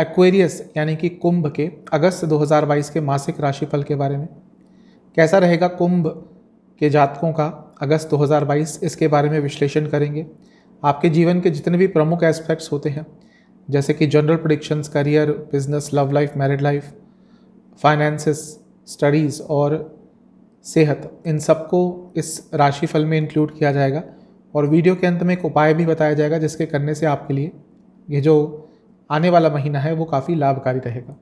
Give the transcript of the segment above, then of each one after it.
Aquarius यानी कि कुंभ के अगस्त 2022 के मासिक राशिफल के बारे में कैसा रहेगा कुंभ के जातकों का अगस्त 2022 इसके बारे में विश्लेषण करेंगे आपके जीवन के जितने भी प्रमुख एस्पेक्ट्स होते हैं जैसे कि general predictions career business love life married life finances studies और सेहत इन सबको इस राशिफल में इंक्लूड किया जाएगा और वीडियो के अंत में एक उपाय भी बताया जाएगा जिसके करने से आपके लिए ये जो आने वाला महीना है वो काफ़ी लाभकारी रहेगा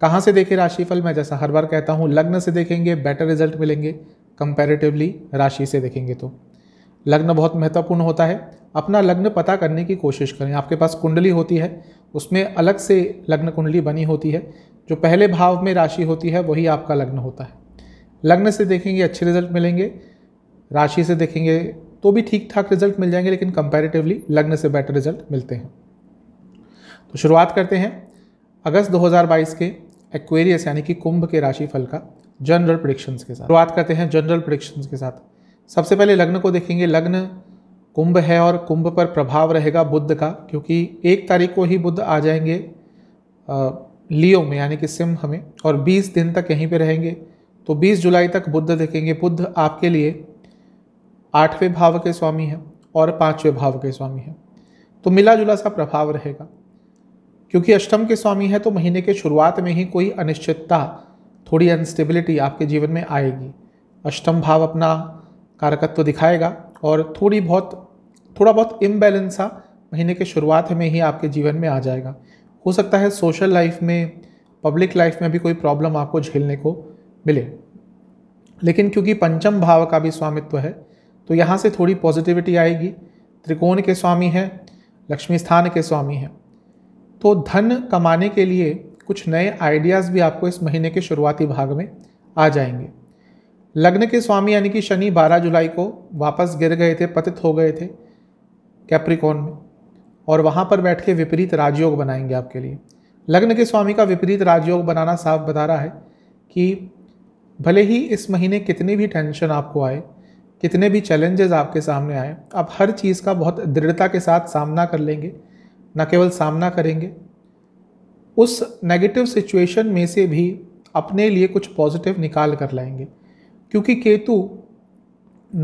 कहाँ से देखें राशिफल मैं जैसा हर बार कहता हूँ लग्न से देखेंगे बेटर रिजल्ट मिलेंगे कंपैरेटिवली राशि से देखेंगे तो लग्न बहुत महत्वपूर्ण होता है अपना लग्न पता करने की कोशिश करें आपके पास कुंडली होती है उसमें अलग से लग्न कुंडली बनी होती है जो पहले भाव में राशि होती है वही आपका लग्न होता है लग्न से देखेंगे अच्छे रिजल्ट मिलेंगे राशि से देखेंगे तो भी ठीक ठाक रिजल्ट मिल जाएंगे लेकिन कंपैरेटिवली लग्न से बेटर रिजल्ट मिलते हैं तो शुरुआत करते हैं अगस्त 2022 के एक्वेरियस यानी कि कुंभ के राशिफल का जनरल प्रडिक्शंस के साथ शुरुआत करते हैं जनरल प्रडिक्शंस के साथ सबसे पहले लग्न को देखेंगे लग्न कुंभ है और कुंभ पर प्रभाव रहेगा बुद्ध का क्योंकि एक तारीख को ही बुद्ध आ जाएंगे लियो में यानी कि सिंह में और 20 दिन तक यहीं पे रहेंगे तो 20 जुलाई तक बुद्ध देखेंगे बुद्ध आपके लिए आठवें भाव के स्वामी हैं और पाँचवें भाव के स्वामी हैं तो मिला जुला सा प्रभाव रहेगा क्योंकि अष्टम के स्वामी है तो महीने के शुरुआत में ही कोई अनिश्चितता थोड़ी अनस्टेबिलिटी आपके जीवन में आएगी अष्टम भाव अपना कारकत्व दिखाएगा और थोड़ी बहुत थोड़ा बहुत इम्बैलेंस सा महीने के शुरुआत में ही आपके जीवन में आ जाएगा हो सकता है सोशल लाइफ में पब्लिक लाइफ में भी कोई प्रॉब्लम आपको झेलने को मिले लेकिन क्योंकि पंचम भाव का भी स्वामित्व है तो यहाँ से थोड़ी पॉजिटिविटी आएगी त्रिकोण के स्वामी हैं लक्ष्मी स्थान के स्वामी हैं तो धन कमाने के लिए कुछ नए आइडियाज़ भी आपको इस महीने के शुरुआती भाग में आ जाएंगे लग्न के स्वामी यानी कि शनि 12 जुलाई को वापस गिर गए थे पतित हो गए थे कैप्रिकॉन में और वहाँ पर बैठ के विपरीत राजयोग बनाएंगे आपके लिए लग्न के स्वामी का विपरीत राजयोग बनाना साफ बता रहा है कि भले ही इस महीने कितनी भी टेंशन आपको आए कितने भी चैलेंजेस आपके सामने आए आप हर चीज़ का बहुत दृढ़ता के साथ सामना कर लेंगे न केवल सामना करेंगे उस नेगेटिव सिचुएशन में से भी अपने लिए कुछ पॉजिटिव निकाल कर लाएंगे क्योंकि केतु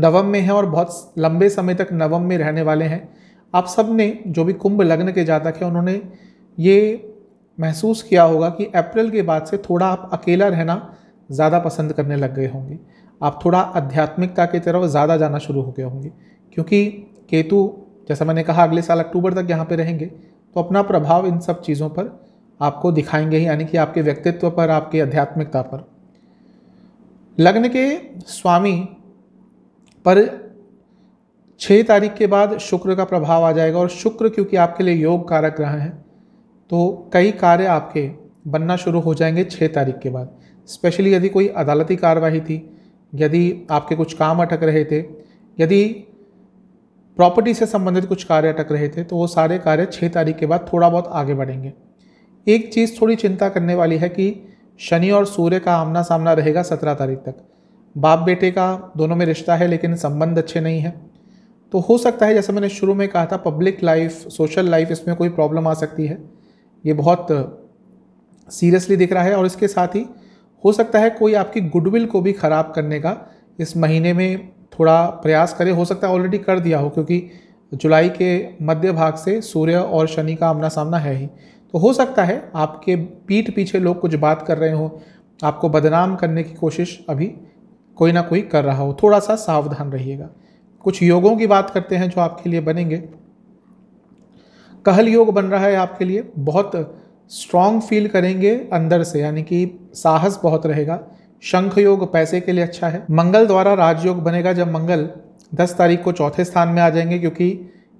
नवम में है और बहुत लंबे समय तक नवम में रहने वाले हैं आप सब ने जो भी कुंभ लग्न के जातक हैं उन्होंने ये महसूस किया होगा कि अप्रैल के बाद से थोड़ा आप अकेला रहना ज़्यादा पसंद करने लग गए होंगे आप थोड़ा आध्यात्मिकता की तरफ ज़्यादा जाना शुरू हो गए होंगे क्योंकि केतु जैसा मैंने कहा अगले साल अक्टूबर तक यहाँ पर रहेंगे तो अपना प्रभाव इन सब चीज़ों पर आपको दिखाएंगे ही यानी कि आपके व्यक्तित्व पर आपके आध्यात्मिकता पर लग्न के स्वामी पर छः तारीख के बाद शुक्र का प्रभाव आ जाएगा और शुक्र क्योंकि आपके लिए योग कारक रहे हैं तो कई कार्य आपके बनना शुरू हो जाएंगे छः तारीख के बाद स्पेशली यदि कोई अदालती कार्रवाई थी यदि आपके कुछ काम अटक रहे थे यदि प्रॉपर्टी से संबंधित कुछ कार्य अटक रहे थे तो वो सारे कार्य छः तारीख के बाद थोड़ा बहुत आगे बढ़ेंगे एक चीज़ थोड़ी चिंता करने वाली है कि शनि और सूर्य का आमना सामना रहेगा सत्रह तारीख तक बाप बेटे का दोनों में रिश्ता है लेकिन संबंध अच्छे नहीं हैं तो हो सकता है जैसे मैंने शुरू में कहा था पब्लिक लाइफ सोशल लाइफ इसमें कोई प्रॉब्लम आ सकती है ये बहुत सीरियसली दिख रहा है और इसके साथ ही हो सकता है कोई आपकी गुडविल को भी ख़राब करने का इस महीने में थोड़ा प्रयास करें हो सकता है ऑलरेडी कर दिया हो क्योंकि जुलाई के मध्य भाग से सूर्य और शनि का आमना सामना है ही तो हो सकता है आपके पीठ पीछे लोग कुछ बात कर रहे हो आपको बदनाम करने की कोशिश अभी कोई ना कोई कर रहा हो थोड़ा सा सावधान रहिएगा कुछ योगों की बात करते हैं जो आपके लिए बनेंगे कहल योग बन रहा है आपके लिए बहुत स्ट्रांग फील करेंगे अंदर से यानी कि साहस बहुत रहेगा शंख योग पैसे के लिए अच्छा है मंगल द्वारा राजयोग बनेगा जब मंगल 10 तारीख को चौथे स्थान में आ जाएंगे क्योंकि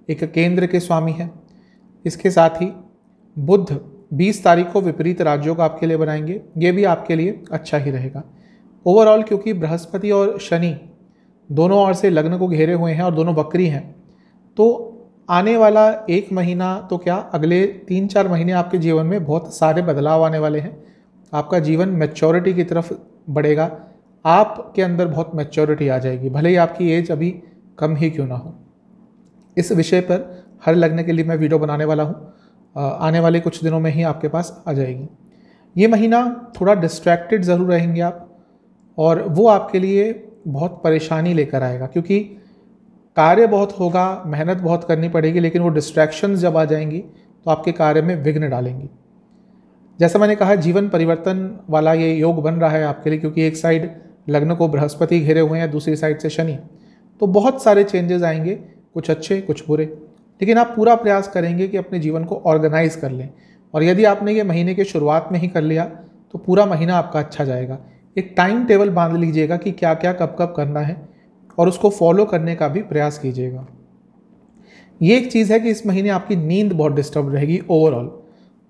एक केंद्र के स्वामी हैं इसके साथ ही बुद्ध 20 तारीख को विपरीत राजयोग आपके लिए बनाएंगे ये भी आपके लिए अच्छा ही रहेगा ओवरऑल क्योंकि बृहस्पति और शनि दोनों ओर से लग्न को घेरे हुए हैं और दोनों बकरी हैं तो आने वाला एक महीना तो क्या अगले तीन चार महीने आपके जीवन में बहुत सारे बदलाव आने वाले हैं आपका जीवन मैच्योरिटी की तरफ बढ़ेगा आपके अंदर बहुत मैच्योरिटी आ जाएगी भले ही आपकी एज अभी कम ही क्यों ना हो इस विषय पर हर लगने के लिए मैं वीडियो बनाने वाला हूँ आने वाले कुछ दिनों में ही आपके पास आ जाएगी ये महीना थोड़ा डिस्ट्रैक्टेड ज़रूर रहेंगे आप और वो आपके लिए बहुत परेशानी लेकर आएगा क्योंकि कार्य बहुत होगा मेहनत बहुत करनी पड़ेगी लेकिन वो डिस्ट्रैक्शन जब आ जाएंगी तो आपके कार्य में विघ्न डालेंगी जैसा मैंने कहा जीवन परिवर्तन वाला ये योग बन रहा है आपके लिए क्योंकि एक साइड लग्न को बृहस्पति घेरे हुए हैं दूसरी साइड से शनि तो बहुत सारे चेंजेस आएंगे कुछ अच्छे कुछ बुरे लेकिन आप पूरा प्रयास करेंगे कि अपने जीवन को ऑर्गेनाइज कर लें और यदि आपने ये महीने के शुरुआत में ही कर लिया तो पूरा महीना आपका अच्छा जाएगा एक टाइम टेबल बांध लीजिएगा कि क्या क्या कब कब करना है और उसको फॉलो करने का भी प्रयास कीजिएगा ये एक चीज़ है कि इस महीने आपकी नींद बहुत डिस्टर्ब रहेगी ओवरऑल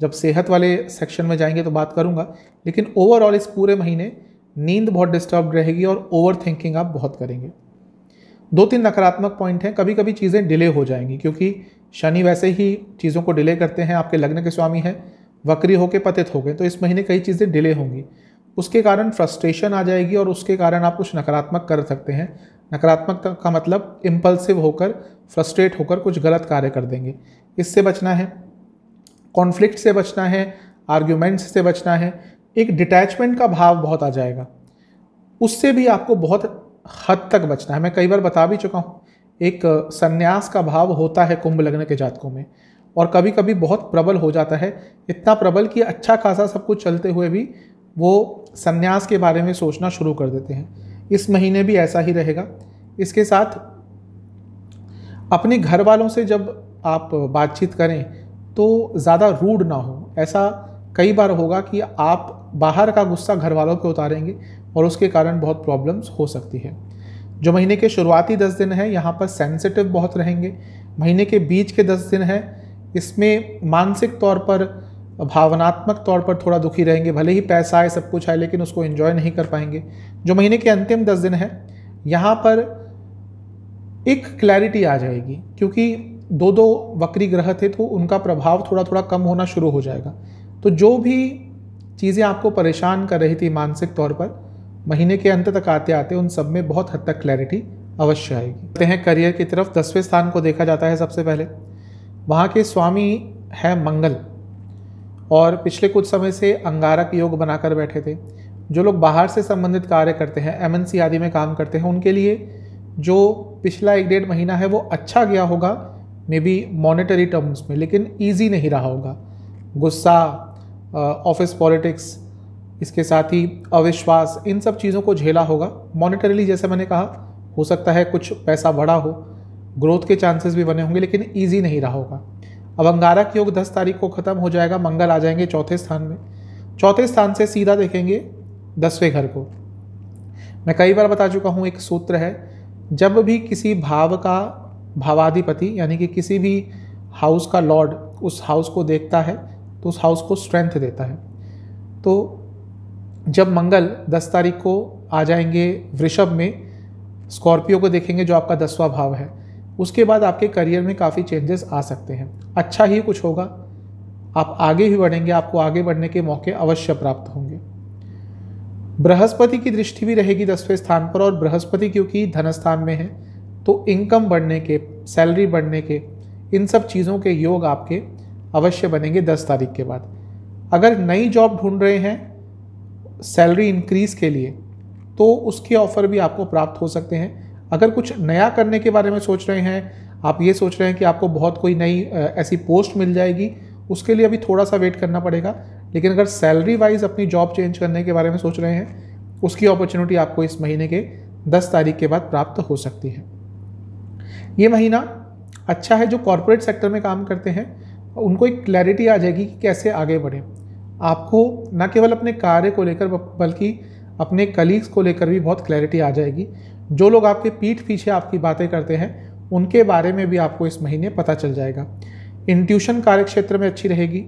जब सेहत वाले सेक्शन में जाएंगे तो बात करूँगा लेकिन ओवरऑल इस पूरे महीने नींद बहुत डिस्टर्ब रहेगी और ओवर थिंकिंग आप बहुत करेंगे दो तीन नकारात्मक पॉइंट हैं कभी कभी चीज़ें डिले हो जाएंगी क्योंकि शनि वैसे ही चीज़ों को डिले करते हैं आपके लग्न के स्वामी हैं वक्री होकर पतित हो गए तो इस महीने कई चीज़ें डिले होंगी उसके कारण फ्रस्ट्रेशन आ जाएगी और उसके कारण आप कुछ नकारात्मक कर सकते हैं नकारात्मक का मतलब इम्पल्सिव होकर फ्रस्ट्रेट होकर कुछ गलत कार्य कर देंगे इससे बचना है कॉन्फ्लिक्ट से बचना है आर्ग्यूमेंट्स से बचना है एक डिटैचमेंट का भाव बहुत आ जाएगा उससे भी आपको बहुत हद तक बचना है मैं कई बार बता भी चुका हूँ एक संन्यास का भाव होता है कुंभ लग्न के जातकों में और कभी कभी बहुत प्रबल हो जाता है इतना प्रबल कि अच्छा खासा सब कुछ चलते हुए भी वो संन्यास के बारे में सोचना शुरू कर देते हैं इस महीने भी ऐसा ही रहेगा इसके साथ अपने घर वालों से जब आप बातचीत करें तो ज़्यादा रूड ना हो ऐसा कई बार होगा कि आप बाहर का गुस्सा घर वालों पर उतारेंगे और उसके कारण बहुत प्रॉब्लम्स हो सकती है जो महीने के शुरुआती दस दिन हैं यहाँ पर सेंसिटिव बहुत रहेंगे महीने के बीच के दस दिन हैं इसमें मानसिक तौर पर भावनात्मक तौर पर थोड़ा दुखी रहेंगे भले ही पैसा आए सब कुछ आए लेकिन उसको एंजॉय नहीं कर पाएंगे जो महीने के अंतिम दस दिन हैं यहाँ पर एक क्लैरिटी आ जाएगी क्योंकि दो दो वक्री ग्रह थे तो उनका प्रभाव थोड़ा थोड़ा कम होना शुरू हो जाएगा तो जो भी चीज़ें आपको परेशान कर रही थी मानसिक तौर पर महीने के अंत तक आते आते उन सब में बहुत हद तक क्लैरिटी अवश्य आएगी कहते हैं करियर की तरफ दसवें स्थान को देखा जाता है सबसे पहले वहाँ के स्वामी है मंगल और पिछले कुछ समय से अंगारक योग बनाकर बैठे थे जो लोग बाहर से संबंधित कार्य करते हैं एम आदि में काम करते हैं उनके लिए जो पिछला एक डेढ़ महीना है वो अच्छा गया होगा मे बी मॉनिटरी टर्म्स में लेकिन ईजी नहीं रहा होगा गुस्सा ऑफिस पॉलिटिक्स इसके साथ ही अविश्वास इन सब चीज़ों को झेला होगा मॉनिटरीली जैसे मैंने कहा हो सकता है कुछ पैसा बढ़ा हो ग्रोथ के चांसेस भी बने होंगे लेकिन ईजी नहीं रहा होगा अब अंगारक योग 10 तारीख को ख़त्म हो जाएगा मंगल आ जाएंगे चौथे स्थान में चौथे स्थान से सीधा देखेंगे दसवें घर को मैं कई बार बता चुका हूँ एक सूत्र है जब भी किसी भाव का भावाधिपति यानी कि किसी भी हाउस का लॉर्ड उस हाउस को देखता है तो उस हाउस को स्ट्रेंथ देता है तो जब मंगल 10 तारीख को आ जाएंगे वृषभ में स्कॉर्पियो को देखेंगे जो आपका दसवां भाव है उसके बाद आपके करियर में काफ़ी चेंजेस आ सकते हैं अच्छा ही कुछ होगा आप आगे ही बढ़ेंगे आपको आगे बढ़ने के मौके अवश्य प्राप्त होंगे बृहस्पति की दृष्टि भी रहेगी दसवें स्थान पर और बृहस्पति क्योंकि धन स्थान में है तो इनकम बढ़ने के सैलरी बढ़ने के इन सब चीज़ों के योग आपके अवश्य बनेंगे दस तारीख के बाद अगर नई जॉब ढूंढ रहे हैं सैलरी इंक्रीज़ के लिए तो उसके ऑफ़र भी आपको प्राप्त हो सकते हैं अगर कुछ नया करने के बारे में सोच रहे हैं आप ये सोच रहे हैं कि आपको बहुत कोई नई ऐसी पोस्ट मिल जाएगी उसके लिए अभी थोड़ा सा वेट करना पड़ेगा लेकिन अगर सैलरी वाइज अपनी जॉब चेंज करने के बारे में सोच रहे हैं उसकी अपॉर्चुनिटी आपको इस महीने के 10 तारीख के बाद प्राप्त हो सकती है ये महीना अच्छा है जो कॉरपोरेट सेक्टर में काम करते हैं उनको एक क्लैरिटी आ जाएगी कि कैसे आगे बढ़ें आपको न केवल अपने कार्य को लेकर बल्कि अपने कलीग्स को लेकर भी बहुत क्लैरिटी आ जाएगी जो लोग आपके पीठ पीछे आपकी बातें करते हैं उनके बारे में भी आपको इस महीने पता चल जाएगा इंट्यूशन कार्यक्षेत्र में अच्छी रहेगी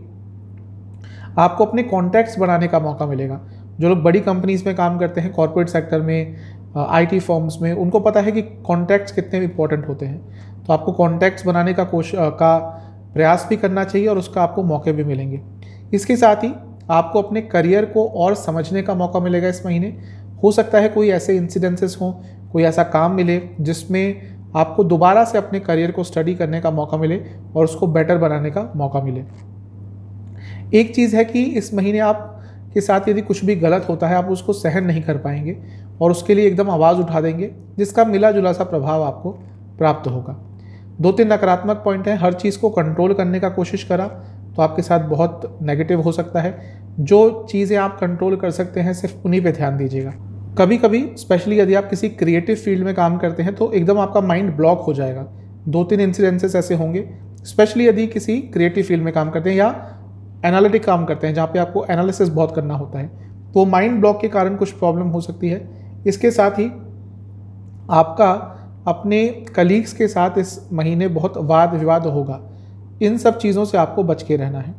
आपको अपने कॉन्टैक्ट्स बनाने का मौका मिलेगा जो लोग बड़ी कंपनीज में काम करते हैं कॉरपोरेट सेक्टर में आईटी फॉर्म्स में उनको पता है कि कॉन्टैक्ट्स कितने इंपॉर्टेंट होते हैं तो आपको कॉन्टैक्ट्स बनाने का कोश का प्रयास भी करना चाहिए और उसका आपको मौके भी मिलेंगे इसके साथ ही आपको अपने करियर को और समझने का मौका मिलेगा इस महीने हो सकता है कोई ऐसे इंसिडेंसेस हों कोई ऐसा काम मिले जिसमें आपको दोबारा से अपने करियर को स्टडी करने का मौका मिले और उसको बेटर बनाने का मौका मिले एक चीज़ है कि इस महीने आप के साथ यदि कुछ भी गलत होता है आप उसको सहन नहीं कर पाएंगे और उसके लिए एकदम आवाज़ उठा देंगे जिसका मिला जुला सा प्रभाव आपको प्राप्त होगा दो तीन नकारात्मक पॉइंट हैं हर चीज़ को कंट्रोल करने का कोशिश करा तो आपके साथ बहुत नेगेटिव हो सकता है जो चीज़ें आप कंट्रोल कर सकते हैं सिर्फ उन्हीं पे ध्यान दीजिएगा कभी कभी स्पेशली यदि आप किसी क्रिएटिव फील्ड में काम करते हैं तो एकदम आपका माइंड ब्लॉक हो जाएगा दो तीन इंसिडेंसेस ऐसे होंगे स्पेशली यदि किसी क्रिएटिव फील्ड में काम करते हैं या एनालिटिक काम करते हैं जहाँ पे आपको एनालिसिस बहुत करना होता है तो माइंड ब्लॉक के कारण कुछ प्रॉब्लम हो सकती है इसके साथ ही आपका अपने कलीग्स के साथ इस महीने बहुत वाद विवाद होगा इन सब चीज़ों से आपको बच के रहना है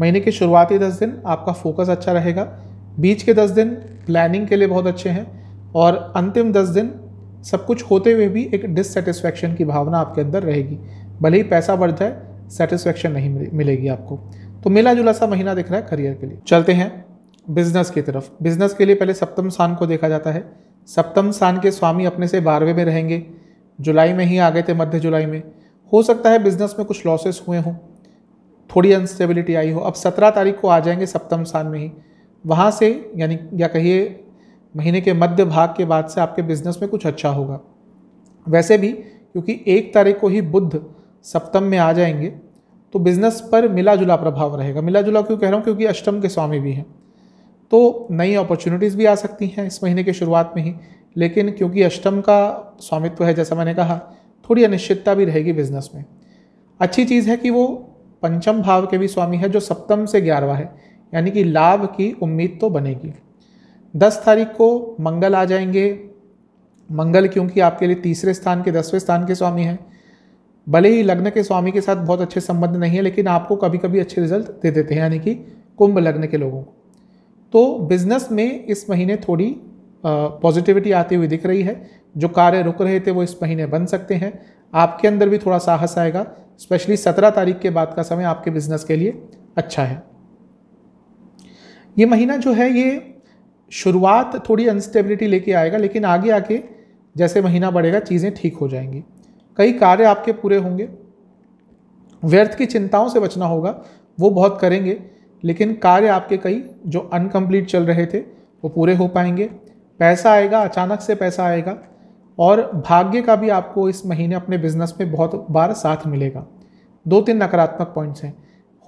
महीने के शुरुआती दस दिन आपका फोकस अच्छा रहेगा बीच के दस दिन प्लानिंग के लिए बहुत अच्छे हैं और अंतिम दस दिन सब कुछ होते हुए भी एक डिससेटिस्फैक्शन की भावना आपके अंदर रहेगी भले ही पैसा बढ़ जाए सेटिस्फैक्शन नहीं मिलेगी आपको तो मिला जुला सा महीना दिख रहा है करियर के लिए चलते हैं बिजनेस की तरफ बिजनेस के लिए पहले सप्तम स्थान को देखा जाता है सप्तम स्थान के स्वामी अपने से बारहवें में रहेंगे जुलाई में ही आ गए थे मध्य जुलाई में हो सकता है बिजनेस में कुछ लॉसेस हुए हों थोड़ी अनस्टेबिलिटी आई हो अब सत्रह तारीख को आ जाएंगे सप्तम स्थान में ही वहाँ से यानी या कहिए महीने के मध्य भाग के बाद से आपके बिजनेस में कुछ अच्छा होगा वैसे भी क्योंकि एक तारीख को ही बुद्ध सप्तम में आ जाएंगे तो बिजनेस पर मिला जुला प्रभाव रहेगा मिला जुला क्यों कह रहा हूँ क्योंकि अष्टम के स्वामी भी हैं तो नई अपॉर्चुनिटीज़ भी आ सकती हैं इस महीने के शुरुआत में ही लेकिन क्योंकि अष्टम का स्वामित्व है जैसा मैंने कहा थोड़ी अनिश्चितता भी रहेगी बिजनेस में अच्छी चीज़ है कि वो पंचम भाव के भी स्वामी है जो सप्तम से ग्यारहवा है यानी कि लाभ की उम्मीद तो बनेगी दस तारीख को मंगल आ जाएंगे मंगल क्योंकि आपके लिए तीसरे स्थान के दसवें स्थान के स्वामी हैं भले ही लग्न के स्वामी के साथ बहुत अच्छे संबंध नहीं है लेकिन आपको कभी कभी अच्छे रिजल्ट दे देते हैं यानी कि कुंभ लग्न के लोगों को तो बिज़नेस में इस महीने थोड़ी पॉजिटिविटी आती हुई दिख रही है जो कार्य रुक रहे थे वो इस महीने बन सकते हैं आपके अंदर भी थोड़ा साहस आएगा स्पेशली सत्रह तारीख के बाद का समय आपके बिजनेस के लिए अच्छा है ये महीना जो है ये शुरुआत थोड़ी अनस्टेबिलिटी लेके आएगा लेकिन आगे आके जैसे महीना बढ़ेगा चीज़ें ठीक हो जाएंगी कई कार्य आपके पूरे होंगे व्यर्थ की चिंताओं से बचना होगा वो बहुत करेंगे लेकिन कार्य आपके कई जो अनकम्प्लीट चल रहे थे वो पूरे हो पाएंगे पैसा आएगा अचानक से पैसा आएगा और भाग्य का भी आपको इस महीने अपने बिजनेस में बहुत बार साथ मिलेगा दो तीन नकारात्मक पॉइंट्स हैं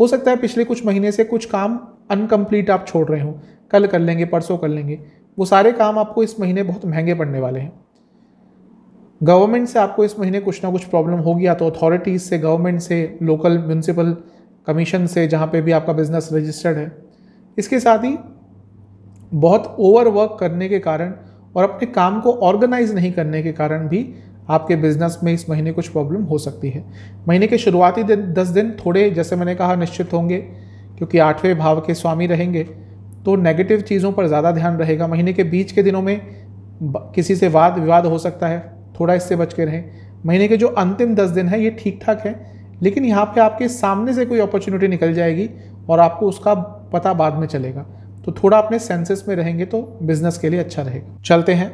हो सकता है पिछले कुछ महीने से कुछ काम अनकम्प्लीट आप छोड़ रहे हो कल कर लेंगे परसों कर लेंगे वो सारे काम आपको इस महीने बहुत महंगे पड़ने वाले हैं गवर्नमेंट से आपको इस महीने कुछ ना कुछ प्रॉब्लम होगी या तो अथॉरिटीज़ से गवर्नमेंट से लोकल म्यूनसिपल कमीशन से जहाँ पे भी आपका बिजनेस रजिस्टर्ड है इसके साथ ही बहुत ओवरवर्क करने के कारण और अपने काम को ऑर्गेनाइज नहीं करने के कारण भी आपके बिजनेस में इस महीने कुछ प्रॉब्लम हो सकती है महीने के शुरुआती दिन दस दिन थोड़े जैसे मैंने कहा निश्चित होंगे क्योंकि आठवें भाव के स्वामी रहेंगे तो नेगेटिव चीज़ों पर ज़्यादा ध्यान रहेगा महीने के बीच के दिनों में किसी से वाद विवाद हो सकता है थोड़ा इससे बच के रहें महीने के जो अंतिम दस दिन है ये ठीक ठाक है लेकिन यहाँ पे आपके सामने से कोई अपॉर्चुनिटी निकल जाएगी और आपको उसका पता बाद में चलेगा तो थोड़ा अपने सेंसेस में रहेंगे तो बिजनेस के लिए अच्छा रहेगा चलते हैं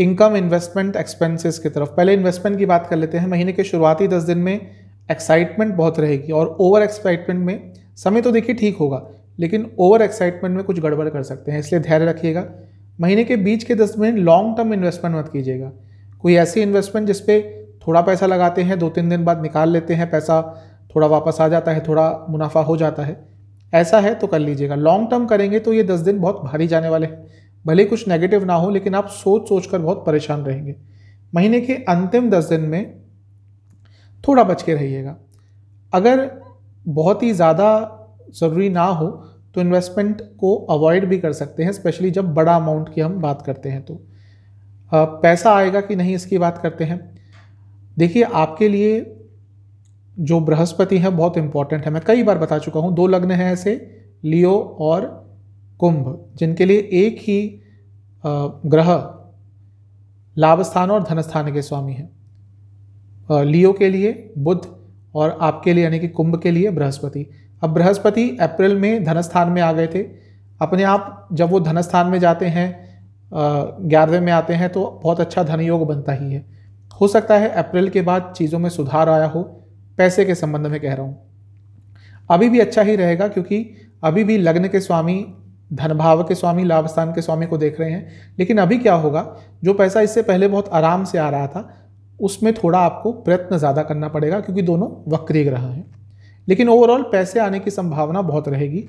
इनकम इन्वेस्टमेंट एक्सपेंसेस की तरफ पहले इन्वेस्टमेंट की बात कर लेते हैं महीने के शुरुआती दस दिन में एक्साइटमेंट बहुत रहेगी और ओवर एक्साइटमेंट में समय तो देखिए ठीक होगा लेकिन ओवर एक्साइटमेंट में कुछ गड़बड़ कर सकते हैं इसलिए धैर्य रखिएगा महीने के बीच के दस दिन लॉन्ग टर्म इन्वेस्टमेंट मत कीजिएगा कोई ऐसी इन्वेस्टमेंट जिसपे थोड़ा पैसा लगाते हैं दो तीन दिन बाद निकाल लेते हैं पैसा थोड़ा वापस आ जाता है थोड़ा मुनाफा हो जाता है ऐसा है तो कर लीजिएगा लॉन्ग टर्म करेंगे तो ये दस दिन बहुत भारी जाने वाले हैं भले कुछ नेगेटिव ना हो लेकिन आप सोच सोच कर बहुत परेशान रहेंगे महीने के अंतिम दस दिन में थोड़ा बच के रहिएगा अगर बहुत ही ज़्यादा ज़रूरी ना हो तो इन्वेस्टमेंट को अवॉइड भी कर सकते हैं स्पेशली जब बड़ा अमाउंट की हम बात करते हैं तो पैसा आएगा कि नहीं इसकी बात करते हैं देखिए आपके लिए जो बृहस्पति है बहुत इंपॉर्टेंट है मैं कई बार बता चुका हूँ दो लग्न हैं ऐसे लियो और कुंभ जिनके लिए एक ही ग्रह लाभ स्थान और धन स्थान के स्वामी हैं लियो के लिए बुध और आपके लिए यानी कि कुंभ के लिए बृहस्पति अब बृहस्पति अप्रैल में धन स्थान में आ गए थे अपने आप जब वो धन स्थान में जाते हैं ग्यारहवें में आते हैं तो बहुत अच्छा धन योग बनता ही है हो सकता है अप्रैल के बाद चीज़ों में सुधार आया हो पैसे के संबंध में कह रहा हूँ अभी भी अच्छा ही रहेगा क्योंकि अभी भी लग्न के स्वामी धनभाव के स्वामी लाभ स्थान के स्वामी को देख रहे हैं लेकिन अभी क्या होगा जो पैसा इससे पहले बहुत आराम से आ रहा था उसमें थोड़ा आपको प्रयत्न ज़्यादा करना पड़ेगा क्योंकि दोनों वक्री ग्रह हैं लेकिन ओवरऑल पैसे आने की संभावना बहुत रहेगी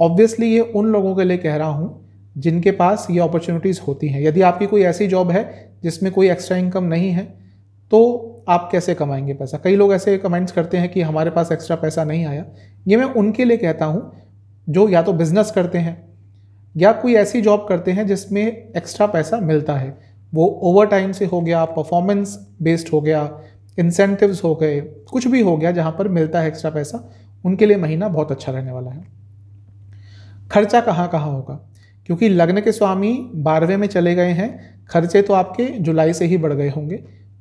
ऑब्वियसली ये उन लोगों के लिए कह रहा हूँ जिनके पास ये अपॉर्चुनिटीज़ होती हैं यदि आपकी कोई ऐसी जॉब है जिसमें कोई एक्स्ट्रा इनकम नहीं है तो आप कैसे कमाएंगे पैसा कई लोग ऐसे कमेंट्स करते हैं कि हमारे पास एक्स्ट्रा पैसा नहीं आया ये मैं उनके लिए कहता हूँ जो या तो बिज़नेस करते हैं या कोई ऐसी जॉब करते हैं जिसमें एक्स्ट्रा पैसा मिलता है वो ओवर टाइम से हो गया परफॉर्मेंस बेस्ड हो गया इंसेंटिव्स हो गए कुछ भी हो गया जहाँ पर मिलता है एक्स्ट्रा पैसा उनके लिए महीना बहुत अच्छा रहने वाला है खर्चा कहाँ कहाँ होगा क्योंकि लग्न के स्वामी बारहवें में चले गए हैं खर्चे तो आपके जुलाई से ही बढ़ गए होंगे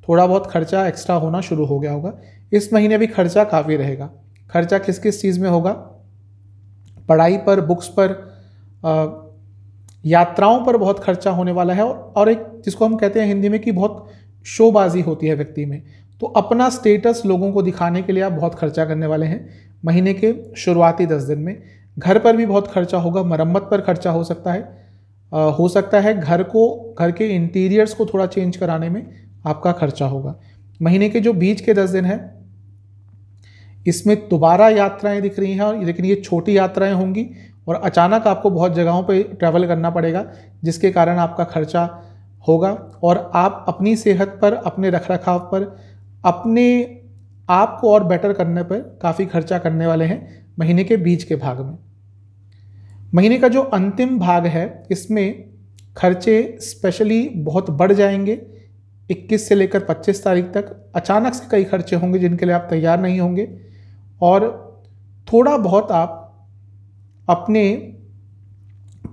थोड़ा बहुत खर्चा एक्स्ट्रा होना शुरू हो गया होगा इस महीने भी खर्चा काफ़ी रहेगा खर्चा किस किस चीज़ में होगा पढ़ाई पर बुक्स पर आ, यात्राओं पर बहुत खर्चा होने वाला है और एक जिसको हम कहते हैं हिंदी में कि बहुत शोबाजी होती है व्यक्ति में तो अपना स्टेटस लोगों को दिखाने के लिए आप बहुत खर्चा करने वाले हैं महीने के शुरुआती दस दिन में घर पर भी बहुत खर्चा होगा मरम्मत पर खर्चा हो सकता है आ, हो सकता है घर को घर के इंटीरियर्स को थोड़ा चेंज कराने में आपका खर्चा होगा महीने के जो बीच के दस दिन हैं इसमें दोबारा यात्राएं दिख रही हैं और लेकिन ये छोटी यात्राएं होंगी और अचानक आपको बहुत जगहों पर ट्रैवल करना पड़ेगा जिसके कारण आपका खर्चा होगा और आप अपनी सेहत पर अपने रखाव पर अपने आप को और बेटर करने पर काफ़ी खर्चा करने वाले हैं महीने के बीच के भाग में महीने का जो अंतिम भाग है इसमें खर्चे स्पेशली बहुत बढ़ जाएंगे 21 से लेकर 25 तारीख तक अचानक से कई खर्चे होंगे जिनके लिए आप तैयार नहीं होंगे और थोड़ा बहुत आप अपने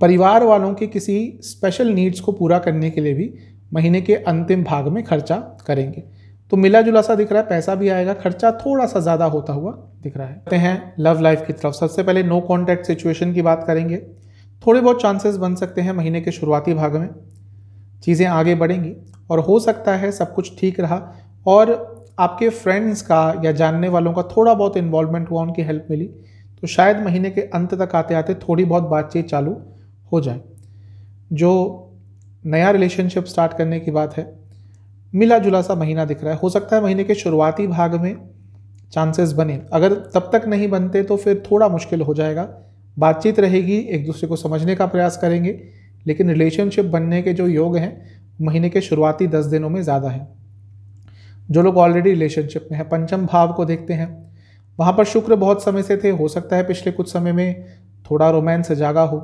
परिवार वालों के किसी स्पेशल नीड्स को पूरा करने के लिए भी महीने के अंतिम भाग में खर्चा करेंगे तो मिला जुला सा दिख रहा है पैसा भी आएगा खर्चा थोड़ा सा ज़्यादा होता हुआ दिख रहा है हैं लव लाइफ की तरफ सबसे पहले नो कॉन्टैक्ट सिचुएशन की बात करेंगे थोड़े बहुत चांसेस बन सकते हैं महीने के शुरुआती भाग में चीज़ें आगे बढ़ेंगी और हो सकता है सब कुछ ठीक रहा और आपके फ्रेंड्स का या जानने वालों का थोड़ा बहुत इन्वॉल्वमेंट हुआ उनकी हेल्प मिली तो शायद महीने के अंत तक आते आते थोड़ी बहुत बातचीत चालू हो जाए जो नया रिलेशनशिप स्टार्ट करने की बात है मिला जुला सा महीना दिख रहा है हो सकता है महीने के शुरुआती भाग में चांसेस बने अगर तब तक नहीं बनते तो फिर थोड़ा मुश्किल हो जाएगा बातचीत रहेगी एक दूसरे को समझने का प्रयास करेंगे लेकिन रिलेशनशिप बनने के जो योग हैं महीने के शुरुआती दस दिनों में ज़्यादा हैं जो लोग ऑलरेडी रिलेशनशिप में हैं पंचम भाव को देखते हैं वहाँ पर शुक्र बहुत समय से थे हो सकता है पिछले कुछ समय में थोड़ा रोमांस जागा हो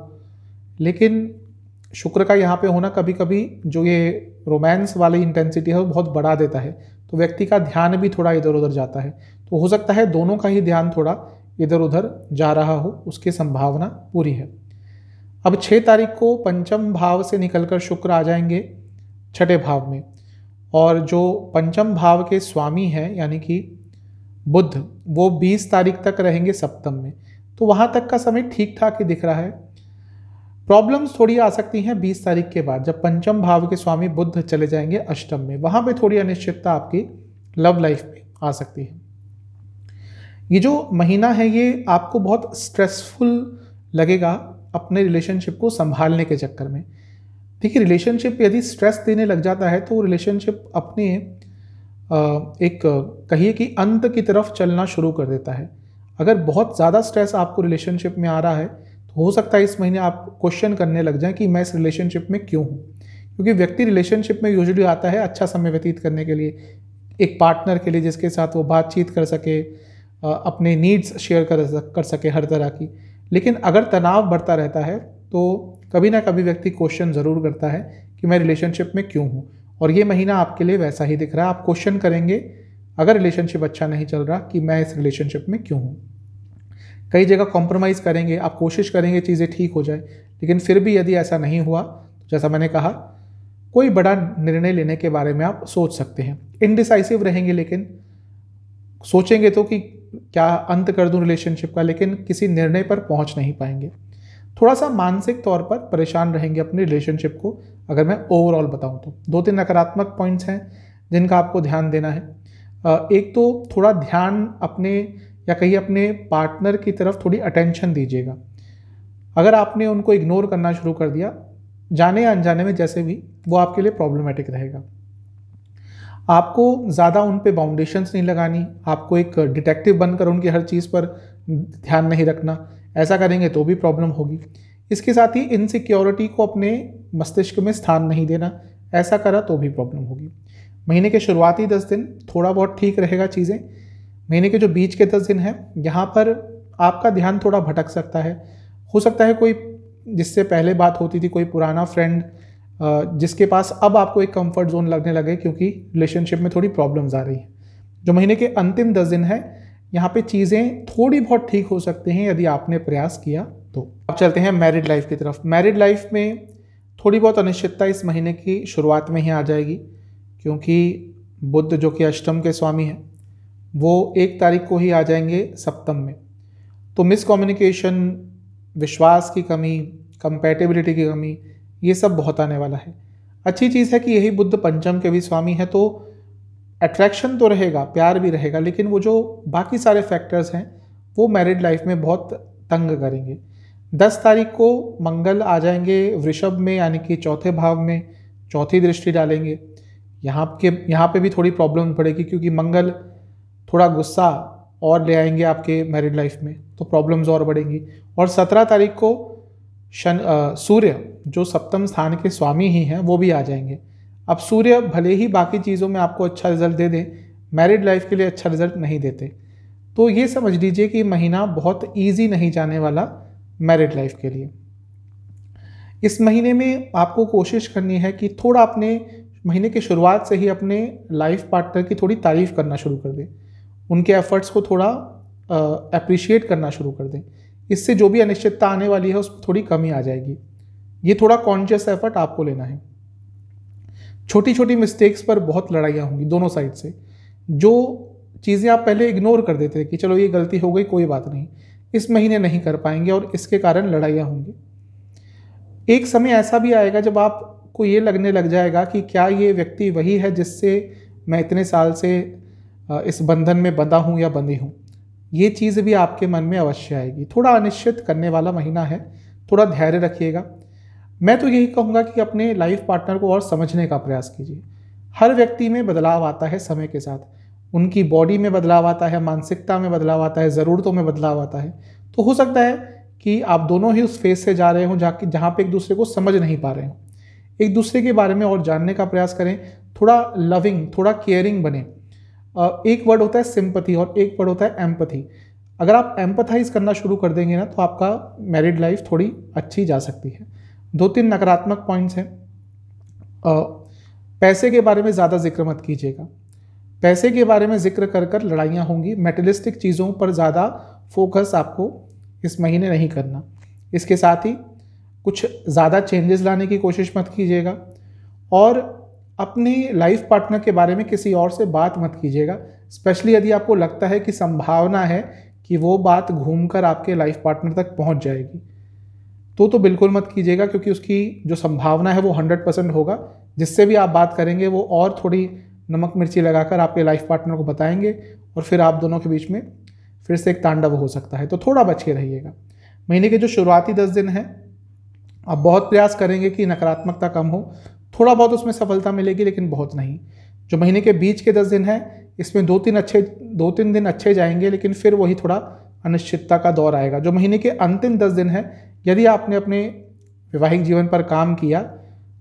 लेकिन शुक्र का यहाँ पे होना कभी कभी जो ये रोमांस वाली इंटेंसिटी है वो बहुत बढ़ा देता है तो व्यक्ति का ध्यान भी थोड़ा इधर उधर जाता है तो हो सकता है दोनों का ही ध्यान थोड़ा इधर उधर जा रहा हो उसकी संभावना पूरी है अब छः तारीख को पंचम भाव से निकलकर शुक्र आ जाएंगे छठे भाव में और जो पंचम भाव के स्वामी हैं यानी कि बुद्ध वो 20 तारीख तक रहेंगे सप्तम में तो वहाँ तक का समय ठीक ठाक ही दिख रहा है प्रॉब्लम्स थोड़ी आ सकती हैं 20 तारीख के बाद जब पंचम भाव के स्वामी बुद्ध चले जाएंगे अष्टम में वहां पे थोड़ी अनिश्चितता आपकी लव लाइफ में आ सकती है ये जो महीना है ये आपको बहुत स्ट्रेसफुल लगेगा अपने रिलेशनशिप को संभालने के चक्कर में देखिए रिलेशनशिप यदि स्ट्रेस देने लग जाता है तो रिलेशनशिप अपने एक कहिए कि अंत की तरफ चलना शुरू कर देता है अगर बहुत ज़्यादा स्ट्रेस आपको रिलेशनशिप में आ रहा है हो सकता है इस महीने आप क्वेश्चन करने लग जाएं कि मैं इस रिलेशनशिप में क्यों हूँ क्योंकि व्यक्ति रिलेशनशिप में यूजली आता है अच्छा समय व्यतीत करने के लिए एक पार्टनर के लिए जिसके साथ वो बातचीत कर सके अपने नीड्स शेयर कर कर सके हर तरह की लेकिन अगर तनाव बढ़ता रहता है तो कभी ना कभी व्यक्ति क्वेश्चन ज़रूर करता है कि मैं रिलेशनशिप में क्यों हूँ और ये महीना आपके लिए वैसा ही दिख रहा है आप क्वेश्चन करेंगे अगर रिलेशनशिप अच्छा नहीं चल रहा कि मैं इस रिलेशनशिप में क्यों हूँ कई जगह कॉम्प्रोमाइज़ करेंगे आप कोशिश करेंगे चीज़ें ठीक हो जाए लेकिन फिर भी यदि ऐसा नहीं हुआ जैसा मैंने कहा कोई बड़ा निर्णय लेने के बारे में आप सोच सकते हैं इनडिसाइसिव रहेंगे लेकिन सोचेंगे तो कि क्या अंत कर दूं रिलेशनशिप का लेकिन किसी निर्णय पर पहुंच नहीं पाएंगे थोड़ा सा मानसिक तौर पर परेशान रहेंगे अपने रिलेशनशिप को अगर मैं ओवरऑल बताऊं तो दो तीन नकारात्मक पॉइंट्स हैं जिनका आपको ध्यान देना है एक तो थोड़ा ध्यान अपने या कहीं अपने पार्टनर की तरफ थोड़ी अटेंशन दीजिएगा अगर आपने उनको इग्नोर करना शुरू कर दिया जाने या अनजाने में जैसे भी वो आपके लिए प्रॉब्लमेटिक रहेगा आपको ज़्यादा उन पर बाउंडेशंस नहीं लगानी आपको एक डिटेक्टिव बनकर उनकी हर चीज़ पर ध्यान नहीं रखना ऐसा करेंगे तो भी प्रॉब्लम होगी इसके साथ ही इनसिक्योरिटी को अपने मस्तिष्क में स्थान नहीं देना ऐसा करा तो भी प्रॉब्लम होगी महीने के शुरुआती दस दिन थोड़ा बहुत ठीक रहेगा चीज़ें महीने के जो बीच के दस दिन हैं यहाँ पर आपका ध्यान थोड़ा भटक सकता है हो सकता है कोई जिससे पहले बात होती थी कोई पुराना फ्रेंड जिसके पास अब आपको एक कंफर्ट जोन लगने लगे क्योंकि रिलेशनशिप में थोड़ी प्रॉब्लम्स आ रही हैं जो महीने के अंतिम दस दिन है यहाँ पे चीज़ें थोड़ी बहुत ठीक हो सकती हैं यदि आपने प्रयास किया तो अब चलते हैं मैरिड लाइफ की तरफ मैरिड लाइफ में थोड़ी बहुत अनिश्चितता इस महीने की शुरुआत में ही आ जाएगी क्योंकि बुद्ध जो कि अष्टम के स्वामी हैं वो एक तारीख को ही आ जाएंगे सप्तम में तो मिसकम्युनिकेशन विश्वास की कमी कंपैटिबिलिटी की कमी ये सब बहुत आने वाला है अच्छी चीज़ है कि यही बुद्ध पंचम के भी स्वामी हैं तो अट्रैक्शन तो रहेगा प्यार भी रहेगा लेकिन वो जो बाकी सारे फैक्टर्स हैं वो मैरिड लाइफ में बहुत तंग करेंगे दस तारीख को मंगल आ जाएंगे वृषभ में यानी कि चौथे भाव में चौथी दृष्टि डालेंगे यहाँ के यहाँ पे भी थोड़ी प्रॉब्लम पड़ेगी क्योंकि मंगल थोड़ा गुस्सा और ले आएंगे आपके मैरिड लाइफ में तो प्रॉब्लम्स और बढ़ेंगी और सत्रह तारीख को शन सूर्य जो सप्तम स्थान के स्वामी ही हैं वो भी आ जाएंगे अब सूर्य भले ही बाकी चीज़ों में आपको अच्छा रिजल्ट दे दें मैरिड लाइफ के लिए अच्छा रिजल्ट नहीं देते तो ये समझ लीजिए कि महीना बहुत ईजी नहीं जाने वाला मैरिड लाइफ के लिए इस महीने में आपको कोशिश करनी है कि थोड़ा अपने महीने की शुरुआत से ही अपने लाइफ पार्टनर की थोड़ी तारीफ़ करना शुरू कर दें उनके एफर्ट्स को थोड़ा अप्रिशिएट करना शुरू कर दें इससे जो भी अनिश्चितता आने वाली है उस पर थोड़ी कमी आ जाएगी ये थोड़ा कॉन्शियस एफर्ट आपको लेना है छोटी छोटी मिस्टेक्स पर बहुत लड़ाइयाँ होंगी दोनों साइड से जो चीज़ें आप पहले इग्नोर कर देते थे कि चलो ये गलती हो गई कोई बात नहीं इस महीने नहीं कर पाएंगे और इसके कारण लड़ाइयाँ होंगी एक समय ऐसा भी आएगा जब आपको ये लगने लग जाएगा कि क्या ये व्यक्ति वही है जिससे मैं इतने साल से इस बंधन में बंधा हूँ या बंधी हूँ ये चीज़ भी आपके मन में अवश्य आएगी थोड़ा अनिश्चित करने वाला महीना है थोड़ा धैर्य रखिएगा मैं तो यही कहूँगा कि अपने लाइफ पार्टनर को और समझने का प्रयास कीजिए हर व्यक्ति में बदलाव आता है समय के साथ उनकी बॉडी में बदलाव आता है मानसिकता में बदलाव आता है ज़रूरतों में बदलाव आता है तो हो सकता है कि आप दोनों ही उस फेज से जा रहे हों जहाँ जहाँ पर एक दूसरे को समझ नहीं पा रहे हों एक दूसरे के बारे में और जानने का प्रयास करें थोड़ा लविंग थोड़ा केयरिंग बने एक वर्ड होता है सिंपथी और एक वर्ड होता है एम्पथी अगर आप एम्पथाइज करना शुरू कर देंगे ना तो आपका मैरिड लाइफ थोड़ी अच्छी जा सकती है दो तीन नकारात्मक पॉइंट्स हैं पैसे के बारे में ज़्यादा जिक्र मत कीजिएगा पैसे के बारे में जिक्र कर कर लड़ाइयाँ होंगी मेटलिस्टिक चीज़ों पर ज़्यादा फोकस आपको इस महीने नहीं करना इसके साथ ही कुछ ज़्यादा चेंजेस लाने की कोशिश मत कीजिएगा और अपने लाइफ पार्टनर के बारे में किसी और से बात मत कीजिएगा स्पेशली यदि आपको लगता है कि संभावना है कि वो बात घूमकर आपके लाइफ पार्टनर तक पहुंच जाएगी तो तो बिल्कुल मत कीजिएगा क्योंकि उसकी जो संभावना है वो हंड्रेड परसेंट होगा जिससे भी आप बात करेंगे वो और थोड़ी नमक मिर्ची लगाकर आपके लाइफ पार्टनर को बताएंगे और फिर आप दोनों के बीच में फिर से एक तांडव हो सकता है तो थोड़ा बच के रहिएगा महीने के जो शुरुआती दस दिन हैं आप बहुत प्रयास करेंगे कि नकारात्मकता कम हो थोड़ा बहुत उसमें सफलता मिलेगी लेकिन बहुत नहीं जो महीने के बीच के दस दिन हैं इसमें दो तीन अच्छे दो तीन दिन अच्छे जाएंगे लेकिन फिर वही थोड़ा अनिश्चितता का दौर आएगा जो महीने के अंतिम दस दिन हैं यदि आपने अपने वैवाहिक जीवन पर काम किया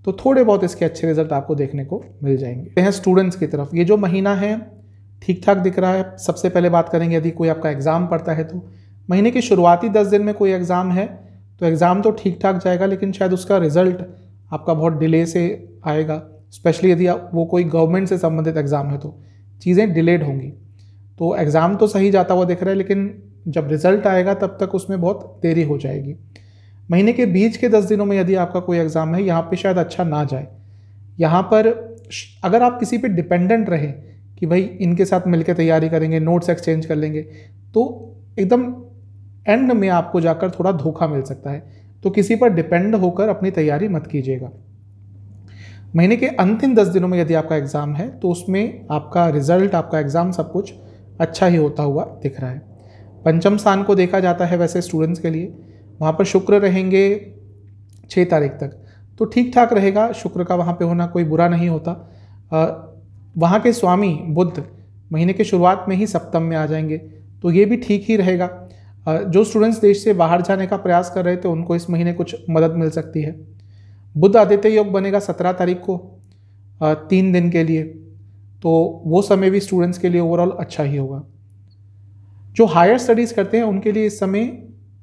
तो थोड़े बहुत इसके अच्छे रिजल्ट आपको देखने को मिल जाएंगे हैं स्टूडेंट्स की तरफ ये जो महीना है ठीक ठाक दिख रहा है सबसे पहले बात करेंगे यदि कोई आपका एग्ज़ाम पड़ता है तो महीने के शुरुआती दस दिन में कोई एग्ज़ाम है तो एग्ज़ाम तो ठीक ठाक जाएगा लेकिन शायद उसका रिजल्ट आपका बहुत डिले से आएगा स्पेशली यदि वो कोई गवर्नमेंट से संबंधित एग्ज़ाम है तो चीज़ें डिलेड होंगी तो एग्ज़ाम तो सही जाता हुआ दिख रहा है लेकिन जब रिज़ल्ट आएगा तब तक उसमें बहुत देरी हो जाएगी महीने के बीच के दस दिनों में यदि आपका कोई एग्ज़ाम है यहाँ पर शायद अच्छा ना जाए यहाँ पर अगर आप किसी पर डिपेंडेंट रहे कि भाई इनके साथ मिलकर तैयारी करेंगे नोट्स एक्सचेंज कर लेंगे तो एकदम एंड में आपको जाकर थोड़ा धोखा मिल सकता है तो किसी पर डिपेंड होकर अपनी तैयारी मत कीजिएगा महीने के अंतिम दस दिनों में यदि आपका एग्ज़ाम है तो उसमें आपका रिजल्ट आपका एग्ज़ाम सब कुछ अच्छा ही होता हुआ दिख रहा है पंचम स्थान को देखा जाता है वैसे स्टूडेंट्स के लिए वहाँ पर शुक्र रहेंगे छः तारीख तक तो ठीक ठाक रहेगा शुक्र का वहाँ पे होना कोई बुरा नहीं होता वहाँ के स्वामी बुद्ध महीने के शुरुआत में ही सप्तम में आ जाएंगे तो ये भी ठीक ही रहेगा जो स्टूडेंट्स देश से बाहर जाने का प्रयास कर रहे थे उनको इस महीने कुछ मदद मिल सकती है बुद्ध आदित्य योग बनेगा सत्रह तारीख को तीन दिन के लिए तो वो समय भी स्टूडेंट्स के लिए ओवरऑल अच्छा ही होगा जो हायर स्टडीज़ करते हैं उनके लिए इस समय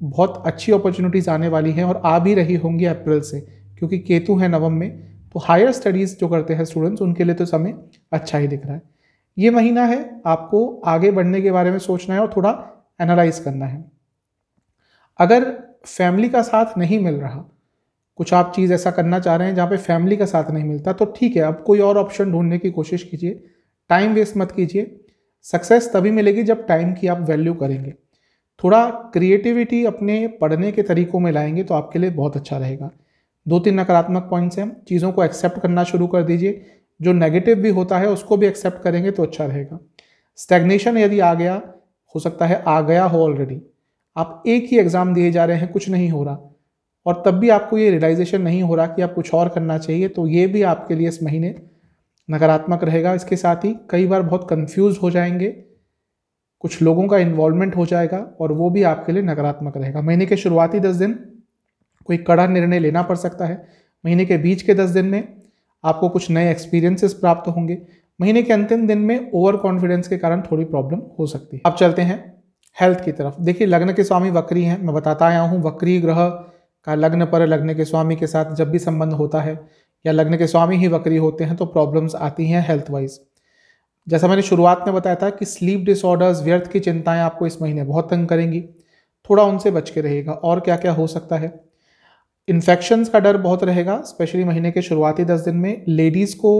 बहुत अच्छी अपॉर्चुनिटीज़ आने वाली हैं और आ भी रही होंगी अप्रैल से क्योंकि केतु है नवम में तो हायर स्टडीज़ जो करते हैं स्टूडेंट्स उनके लिए तो समय अच्छा ही दिख रहा है ये महीना है आपको आगे बढ़ने के बारे में सोचना है और थोड़ा एनालाइज करना है अगर फैमिली का साथ नहीं मिल रहा कुछ आप चीज़ ऐसा करना चाह रहे हैं जहाँ पे फैमिली का साथ नहीं मिलता तो ठीक है अब कोई और ऑप्शन ढूंढने की कोशिश कीजिए टाइम वेस्ट मत कीजिए सक्सेस तभी मिलेगी जब टाइम की आप वैल्यू करेंगे थोड़ा क्रिएटिविटी अपने पढ़ने के तरीकों में लाएंगे तो आपके लिए बहुत अच्छा रहेगा दो तीन नकारात्मक पॉइंट्स हैं चीज़ों को एक्सेप्ट करना शुरू कर दीजिए जो नेगेटिव भी होता है उसको भी एक्सेप्ट करेंगे तो अच्छा रहेगा स्टेग्नेशन यदि आ गया हो सकता है आ गया हो ऑलरेडी आप एक ही एग्ज़ाम दिए जा रहे हैं कुछ नहीं हो रहा और तब भी आपको ये रियलाइजेशन नहीं हो रहा कि आप कुछ और करना चाहिए तो ये भी आपके लिए इस महीने नकारात्मक रहेगा इसके साथ ही कई बार बहुत कंफ्यूज हो जाएंगे कुछ लोगों का इन्वॉल्वमेंट हो जाएगा और वो भी आपके लिए नकारात्मक रहेगा महीने के शुरुआती दस दिन कोई कड़ा निर्णय लेना पड़ सकता है महीने के बीच के दस दिन में आपको कुछ नए एक्सपीरियंसेस प्राप्त होंगे महीने के अंतिम दिन में ओवर कॉन्फिडेंस के कारण थोड़ी प्रॉब्लम हो सकती है अब चलते हैं हेल्थ की तरफ देखिए लग्न के स्वामी वक्री हैं मैं बताता आया हूँ वक्री ग्रह का लग्न पर लग्न के स्वामी के साथ जब भी संबंध होता है या लग्न के स्वामी ही वक्री होते हैं तो प्रॉब्लम्स आती हैं हेल्थ वाइज जैसा मैंने शुरुआत में बताया था कि स्लीप डिसऑर्डर्स व्यर्थ की चिंताएं आपको इस महीने बहुत तंग करेंगी थोड़ा उनसे बच के रहेगा और क्या क्या हो सकता है इन्फेक्शंस का डर बहुत रहेगा स्पेशली महीने के शुरुआती दस दिन में लेडीज़ को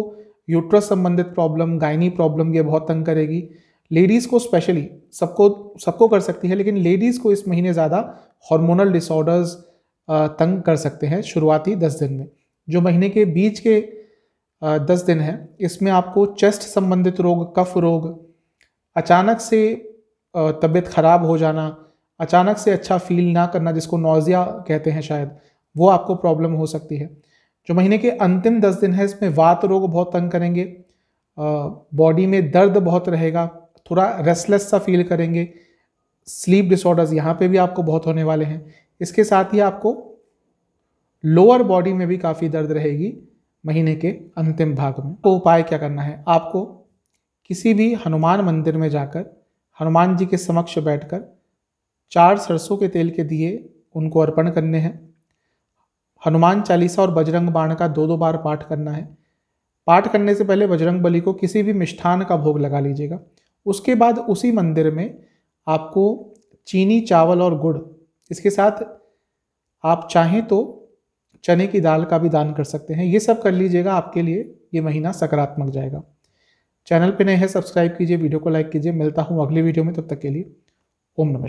यूट्रस संबंधित प्रॉब्लम गायनी प्रॉब्लम ये बहुत तंग करेगी लेडीज़ को स्पेशली सबको सबको कर सकती है लेकिन लेडीज़ को इस महीने ज़्यादा हार्मोनल डिसऑर्डर्स तंग कर सकते हैं शुरुआती दस दिन में जो महीने के बीच के दस दिन हैं इसमें आपको चेस्ट संबंधित रोग कफ रोग अचानक से तबीयत ख़राब हो जाना अचानक से अच्छा फील ना करना जिसको नोज़िया कहते हैं शायद वो आपको प्रॉब्लम हो सकती है जो महीने के अंतिम दस दिन है इसमें वात रोग बहुत तंग करेंगे बॉडी में दर्द बहुत रहेगा थोड़ा रेस्टलेस सा फील करेंगे स्लीप डिसऑर्डर्स यहाँ पे भी आपको बहुत होने वाले हैं इसके साथ ही आपको लोअर बॉडी में भी काफ़ी दर्द रहेगी महीने के अंतिम भाग में तो उपाय क्या करना है आपको किसी भी हनुमान मंदिर में जाकर हनुमान जी के समक्ष बैठकर चार सरसों के तेल के दिए उनको अर्पण करने हैं हनुमान चालीसा और बजरंग बाण का दो दो बार पाठ करना है पाठ करने से पहले बजरंग बली को किसी भी मिष्ठान का भोग लगा लीजिएगा उसके बाद उसी मंदिर में आपको चीनी चावल और गुड़ इसके साथ आप चाहें तो चने की दाल का भी दान कर सकते हैं ये सब कर लीजिएगा आपके लिए ये महीना सकारात्मक जाएगा चैनल पे नए हैं सब्सक्राइब कीजिए वीडियो को लाइक कीजिए मिलता हूँ अगली वीडियो में तब तक के लिए ओम नमस्कार